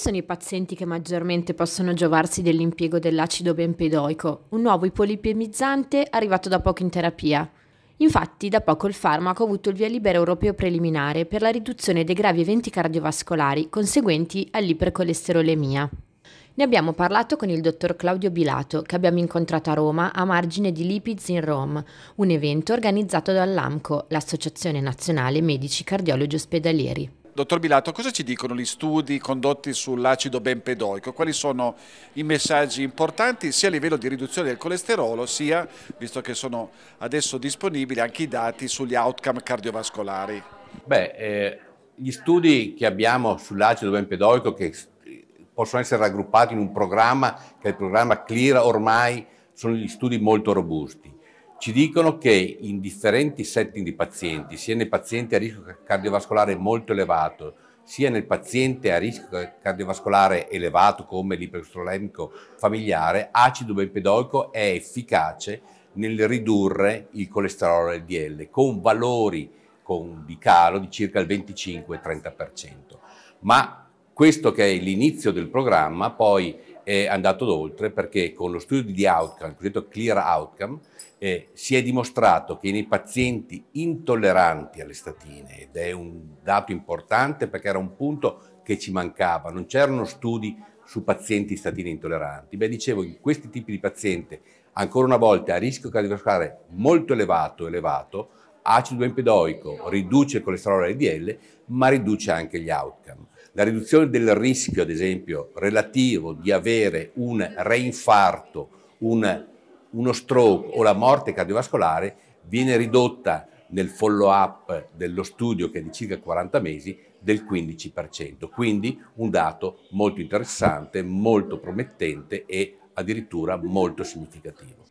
sono i pazienti che maggiormente possono giovarsi dell'impiego dell'acido bempedoico, un nuovo ipolipemizzante arrivato da poco in terapia. Infatti, da poco il farmaco ha avuto il via libera europeo preliminare per la riduzione dei gravi eventi cardiovascolari conseguenti all'ipercolesterolemia. Ne abbiamo parlato con il dottor Claudio Bilato, che abbiamo incontrato a Roma a margine di Lipids in Rome, un evento organizzato dall'AMCO, l'Associazione Nazionale Medici Cardiologi Ospedalieri. Dottor Bilato, cosa ci dicono gli studi condotti sull'acido benpedoico? Quali sono i messaggi importanti sia a livello di riduzione del colesterolo sia, visto che sono adesso disponibili, anche i dati sugli outcome cardiovascolari? Beh, eh, gli studi che abbiamo sull'acido benpedoico che possono essere raggruppati in un programma che è il programma CLIRA ormai sono gli studi molto robusti ci dicono che in differenti setting di pazienti, sia nei pazienti a rischio cardiovascolare molto elevato, sia nel paziente a rischio cardiovascolare elevato come l'ipercolemico familiare, acido bempedoico è efficace nel ridurre il colesterolo LDL con valori con, di calo di circa il 25-30%. Ma questo che è l'inizio del programma, poi è andato oltre perché con lo studio di outcome, il cosiddetto clear outcome, eh, si è dimostrato che nei pazienti intolleranti alle statine, ed è un dato importante perché era un punto che ci mancava, non c'erano studi su pazienti statine intolleranti, beh dicevo in questi tipi di paziente, ancora una volta a rischio cardiovascolare molto elevato, elevato acido empedoico riduce il colesterolo LDL, ma riduce anche gli outcome. La riduzione del rischio, ad esempio, relativo di avere un reinfarto, un, uno stroke o la morte cardiovascolare viene ridotta nel follow-up dello studio che è di circa 40 mesi del 15%. Quindi un dato molto interessante, molto promettente e addirittura molto significativo.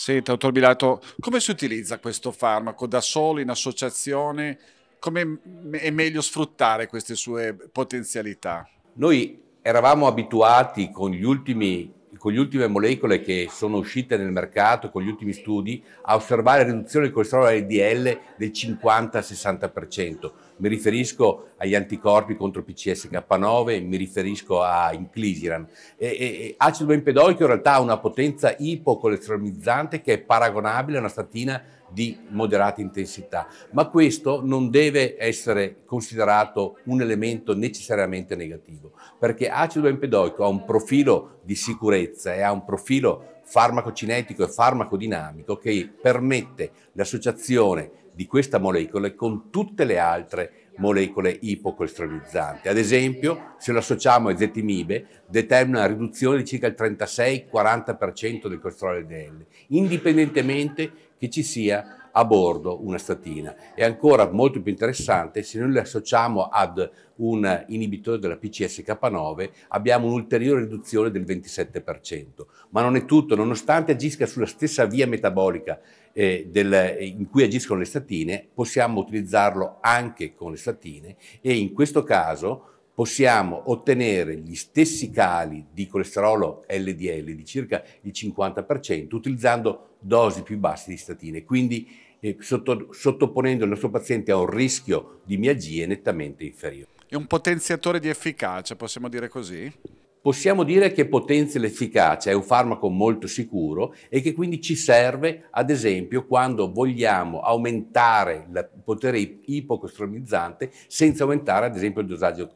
Senta, dottor Bilato, come si utilizza questo farmaco da solo, in associazione? Come è meglio sfruttare queste sue potenzialità? Noi eravamo abituati con, ultimi, con le ultime molecole che sono uscite nel mercato, con gli ultimi studi, a osservare riduzione del colesterolo LDL del 50-60%. Mi riferisco agli anticorpi contro PCSK9, mi riferisco a inclisiran. E, e, acido bempedoico in realtà ha una potenza ipocolesterolimizzante che è paragonabile a una statina di moderata intensità, ma questo non deve essere considerato un elemento necessariamente negativo, perché acido bempedoico ha un profilo di sicurezza e ha un profilo farmacocinetico e farmacodinamico che permette l'associazione di questa molecola con tutte le altre molecole ipocolstronizzanti. Ad esempio, se lo associamo a zetimibe, determina una riduzione di circa il 36-40% del colesterolo LDL, indipendentemente che ci sia a bordo una statina. È ancora molto più interessante se noi le associamo ad un inibitore della PCSK9 abbiamo un'ulteriore riduzione del 27%. Ma non è tutto, nonostante agisca sulla stessa via metabolica eh, del, in cui agiscono le statine, possiamo utilizzarlo anche con le statine e in questo caso possiamo ottenere gli stessi cali di colesterolo LDL di circa il 50% utilizzando dosi più basse di statine, quindi eh, sotto, sottoponendo il nostro paziente a un rischio di mialgie nettamente inferiore. È un potenziatore di efficacia, possiamo dire così? Possiamo dire che potenzia l'efficacia, è un farmaco molto sicuro e che quindi ci serve, ad esempio, quando vogliamo aumentare il potere ipocostromizzante senza aumentare, ad esempio, il dosaggio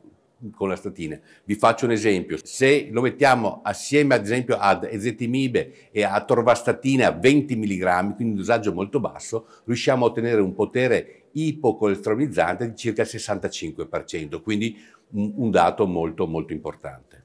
con la statina. Vi faccio un esempio, se lo mettiamo assieme ad esempio ad ezetimibe e a torvastatina a 20 mg, quindi un dosaggio molto basso, riusciamo a ottenere un potere ipocolestrolinizante di circa il 65%, quindi un dato molto molto importante.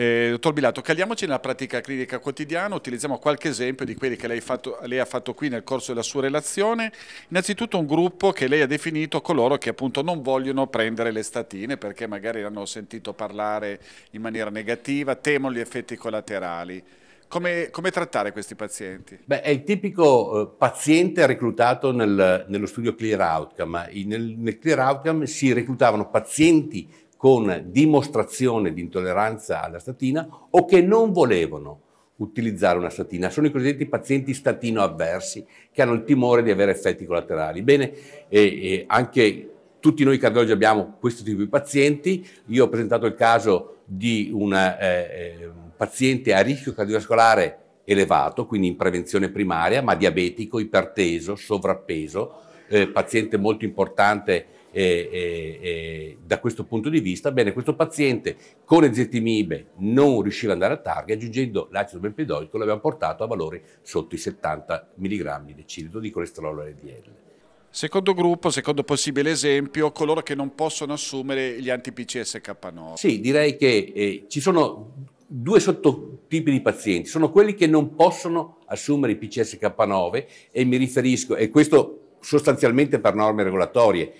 Eh, dottor Bilato, caliamoci nella pratica clinica quotidiana, utilizziamo qualche esempio di quelli che lei, fatto, lei, ha fatto qui nel corso della sua relazione. Innanzitutto un gruppo che lei ha definito coloro che appunto non vogliono prendere le statine perché magari hanno sentito parlare in maniera negativa, temono gli effetti collaterali. Come, come trattare questi pazienti? Beh, è il tipico eh, paziente reclutato nel, nello studio Clear Outcome. Nel, nel Clear Outcome si reclutavano pazienti con dimostrazione di intolleranza alla statina o che non volevano utilizzare una statina. Sono i cosiddetti pazienti statino avversi che hanno il timore di avere effetti collaterali. Bene, e, e anche tutti noi cardiologi abbiamo questo tipo di pazienti. Io ho presentato il caso di una, eh, un eh, paziente a rischio cardiovascolare elevato, quindi in prevenzione primaria, ma diabetico, iperteso, sovrappeso, eh, paziente molto importante eh, eh, eh, da questo punto di vista, bene, questo paziente con ezetimibe non riusciva ad andare a targa, aggiungendo l'acido bempedoico l'aveva portato a valori sotto i 70 mg di citrido di colesterolo LDL. Secondo gruppo, secondo possibile esempio, coloro che non possono assumere gli anti-PCSK9. Sì, direi che eh, ci sono due sottotipi di pazienti. Sono quelli che non possono assumere i PCSK9 e mi riferisco, e questo sostanzialmente per norme regolatorie,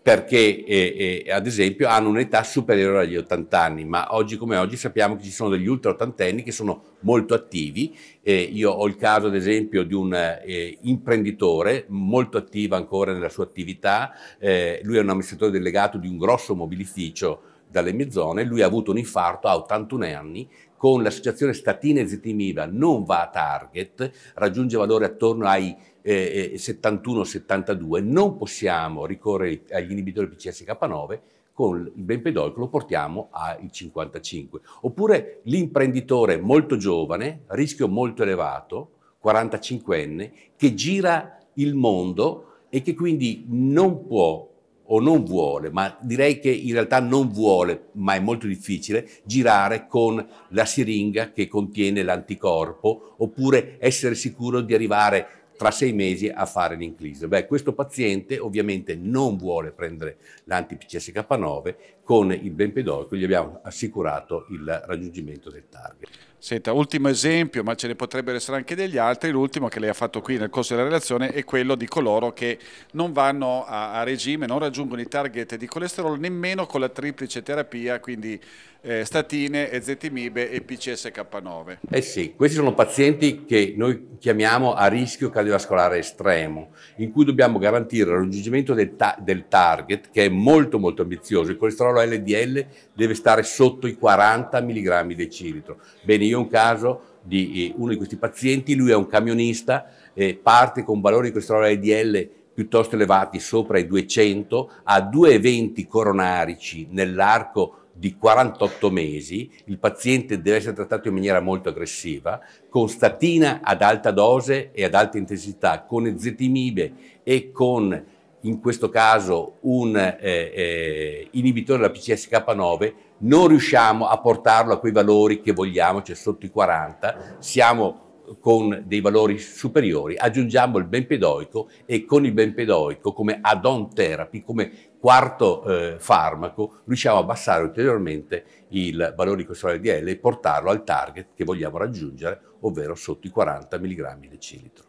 perché eh, eh, ad esempio hanno un'età superiore agli 80 anni, ma oggi come oggi sappiamo che ci sono degli ultra ottantenni che sono molto attivi, eh, io ho il caso ad esempio di un eh, imprenditore molto attivo ancora nella sua attività, eh, lui è un amministratore delegato di un grosso mobilificio dalle mie zone, lui ha avuto un infarto a 81 anni con l'associazione statina e zetimiva non va a target, raggiunge valore attorno ai eh, 71-72, eh, non possiamo ricorrere agli inibitori PCSK9, con il benpedolco lo portiamo ai 55. Oppure l'imprenditore molto giovane, rischio molto elevato, 45enne, che gira il mondo e che quindi non può o non vuole, ma direi che in realtà non vuole, ma è molto difficile, girare con la siringa che contiene l'anticorpo oppure essere sicuro di arrivare tra sei mesi a fare l'inclisa. Beh, questo paziente ovviamente non vuole prendere l'anti-PCSK9 con il bempedoico gli abbiamo assicurato il raggiungimento del target. Senta, ultimo esempio, ma ce ne potrebbero essere anche degli altri, l'ultimo che lei ha fatto qui nel corso della relazione è quello di coloro che non vanno a, a regime, non raggiungono i target di colesterolo nemmeno con la triplice terapia, quindi eh, statine, ezetimibe e PCSK9. Eh sì, questi sono pazienti che noi chiamiamo a rischio cardiovascolare estremo, in cui dobbiamo garantire il raggiungimento del, ta del target, che è molto molto ambizioso, il colesterolo solo LDL deve stare sotto i 40 mg decilitro. Bene, io ho un caso di eh, uno di questi pazienti, lui è un camionista, eh, parte con valori di colesterolo LDL piuttosto elevati sopra i 200, ha due eventi coronarici nell'arco di 48 mesi, il paziente deve essere trattato in maniera molto aggressiva, con statina ad alta dose e ad alta intensità, con ezetimibe e con in questo caso un eh, eh, inibitore della PCSK9, non riusciamo a portarlo a quei valori che vogliamo, cioè sotto i 40, siamo con dei valori superiori, aggiungiamo il benpedoico e con il benpedoico come add-on therapy, come quarto eh, farmaco, riusciamo a abbassare ulteriormente il valore di questo LDL e portarlo al target che vogliamo raggiungere, ovvero sotto i 40 mg di cilitro.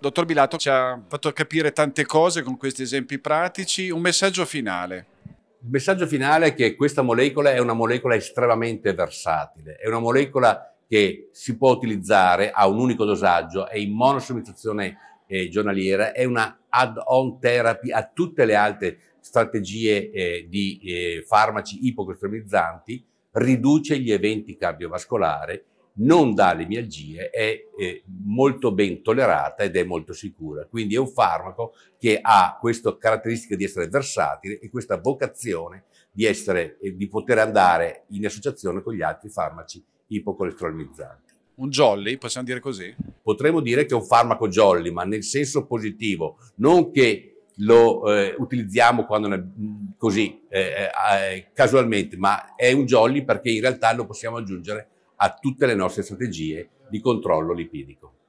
Dottor Bilato ci ha fatto capire tante cose con questi esempi pratici. Un messaggio finale. Il messaggio finale è che questa molecola è una molecola estremamente versatile, è una molecola che si può utilizzare a un unico dosaggio, è in monosomizzazione eh, giornaliera, è una add-on therapy a tutte le altre strategie eh, di eh, farmaci ipocostromizzanti, riduce gli eventi cardiovascolari non dà le mialgie, è, è molto ben tollerata ed è molto sicura. Quindi è un farmaco che ha questa caratteristica di essere versatile e questa vocazione di, essere, di poter andare in associazione con gli altri farmaci ipocolesterolimizzanti. Un jolly, possiamo dire così? Potremmo dire che è un farmaco jolly, ma nel senso positivo, non che lo eh, utilizziamo quando ne, mm, così eh, eh, eh, casualmente, ma è un jolly perché in realtà lo possiamo aggiungere a tutte le nostre strategie di controllo lipidico.